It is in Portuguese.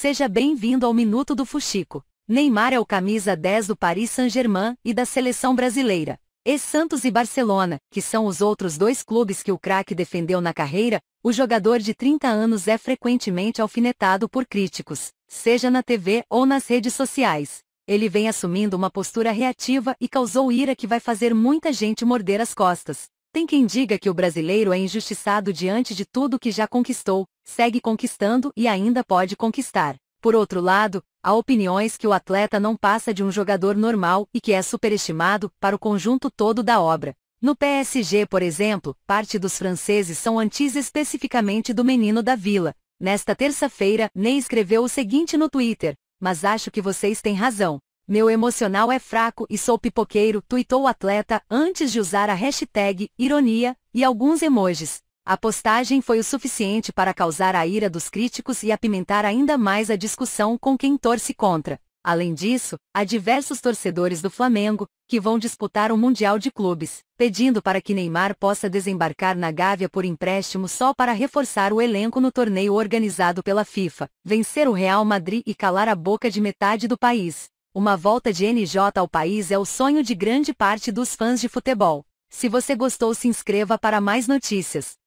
Seja bem-vindo ao Minuto do Fuxico. Neymar é o camisa 10 do Paris Saint-Germain e da seleção brasileira. E Santos e Barcelona, que são os outros dois clubes que o craque defendeu na carreira, o jogador de 30 anos é frequentemente alfinetado por críticos, seja na TV ou nas redes sociais. Ele vem assumindo uma postura reativa e causou ira que vai fazer muita gente morder as costas. Tem quem diga que o brasileiro é injustiçado diante de tudo que já conquistou, segue conquistando e ainda pode conquistar. Por outro lado, há opiniões que o atleta não passa de um jogador normal e que é superestimado para o conjunto todo da obra. No PSG, por exemplo, parte dos franceses são antis especificamente do menino da vila. Nesta terça-feira, Ney escreveu o seguinte no Twitter: Mas acho que vocês têm razão. Meu emocional é fraco e sou pipoqueiro, tuitou o atleta antes de usar a hashtag ironia e alguns emojis. A postagem foi o suficiente para causar a ira dos críticos e apimentar ainda mais a discussão com quem torce contra. Além disso, há diversos torcedores do Flamengo, que vão disputar o um Mundial de Clubes, pedindo para que Neymar possa desembarcar na Gávea por empréstimo só para reforçar o elenco no torneio organizado pela FIFA, vencer o Real Madrid e calar a boca de metade do país. Uma volta de NJ ao país é o sonho de grande parte dos fãs de futebol. Se você gostou, se inscreva para mais notícias.